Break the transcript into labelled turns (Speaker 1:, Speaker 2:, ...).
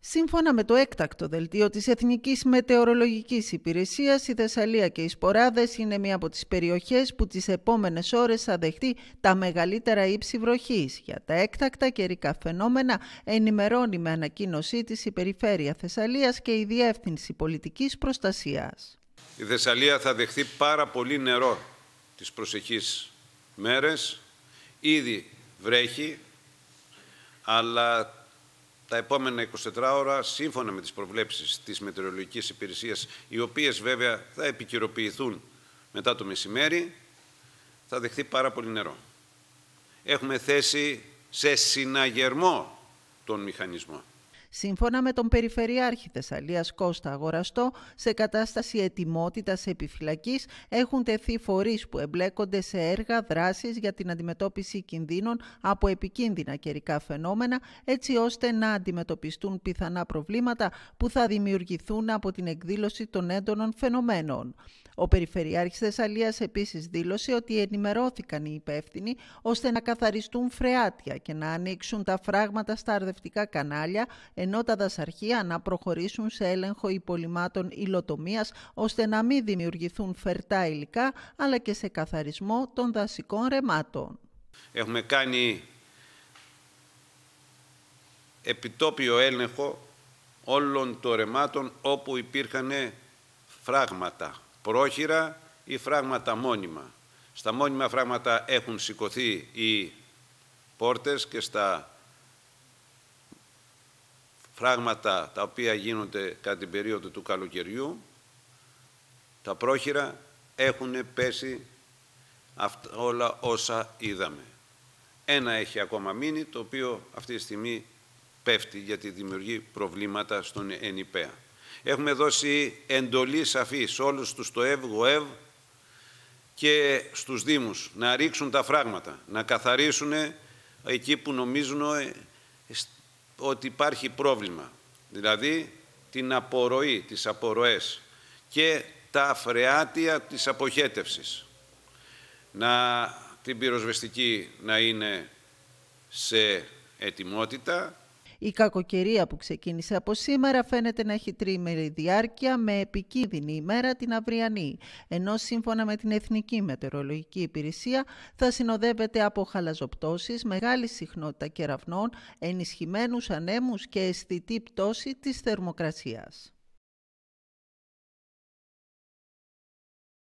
Speaker 1: Σύμφωνα με το έκτακτο δελτίο της Εθνικής Μετεωρολογικής Υπηρεσίας, η Θεσσαλία και οι Σποράδες είναι μία από τις περιοχές που τις επόμενες ώρες θα δεχτεί τα μεγαλύτερα ύψη βροχής. Για τα έκτακτα καιρικά φαινόμενα ενημερώνει με ανακοίνωσή της η Περιφέρεια Θεσσαλίας και η Διεύθυνση Πολιτικής Προστασίας.
Speaker 2: Η Θεσσαλία θα δεχτεί πάρα πολύ νερό τις προσεχείς μέρες. Ήδη βρέχει, αλλά τα επόμενα 24 ώρα, σύμφωνα με τις προβλέψεις της Μετεωρολογικής Υπηρεσίας, οι οποίες βέβαια θα επικυροποιηθούν μετά το μεσημέρι, θα δεχθεί πάρα πολύ νερό. Έχουμε θέση σε συναγερμό τον μηχανισμό.
Speaker 1: Σύμφωνα με τον Περιφερειάρχη Θεσσαλίας Κώστα Αγοραστό, σε κατάσταση ετοιμότητας επιφυλακής έχουν τεθεί φορείς που εμπλέκονται σε έργα δράσης για την αντιμετώπιση κινδύνων από επικίνδυνα καιρικά φαινόμενα, έτσι ώστε να αντιμετωπιστούν πιθανά προβλήματα που θα δημιουργηθούν από την εκδήλωση των έντονων φαινομένων. Ο Περιφερειάρχης Θεσσαλίας επίσης δήλωσε ότι ενημερώθηκαν οι υπεύθυνοι ώστε να καθαριστούν φρεάτια και να ανοίξουν τα φράγματα στα αρδευτικά κανάλια ενώ τα δασαρχεία να προχωρήσουν σε έλεγχο υπολοιμάτων υλοτομίας ώστε να μην δημιουργηθούν φερτά υλικά αλλά και σε καθαρισμό των δασικών ρεμάτων.
Speaker 2: Έχουμε κάνει επιτόπιο έλεγχο όλων των ρεμάτων όπου υπήρχαν φράγματα πρόχειρα ή φράγματα μόνιμα. Στα μόνιμα φράγματα έχουν σηκωθεί οι πόρτες και στα πράγματα τα οποία γίνονται κατά την περίοδο του καλοκαιριού, τα πρόχειρα έχουν πέσει όλα όσα είδαμε. Ένα έχει ακόμα μείνει, το οποίο αυτή τη στιγμή πέφτει γιατί δημιουργεί προβλήματα στον ΕΝΙΠΕΑ. Έχουμε δώσει εντολή σαφή σε όλους τους το ΕΒ, και στους Δήμους να ρίξουν τα φράγματα, να καθαρίσουν εκεί που νομίζουν ε, ότι υπάρχει πρόβλημα. Δηλαδή την απορροή, τις απορροές και τα αφρεάτια της αποχέτευσης. Να την πυροσβεστική να είναι σε ετοιμότητα,
Speaker 1: η κακοκαιρία που ξεκίνησε από σήμερα φαίνεται να έχει τρίμερη διάρκεια με επικίνδυνη ημέρα την αυριανή, ενώ σύμφωνα με την Εθνική Μετεωρολογική Υπηρεσία θα συνοδεύεται από χαλαζοπτώσεις, μεγάλη συχνότητα κεραυνών, ενισχυμένους ανέμους και αισθητή πτώση της θερμοκρασίας.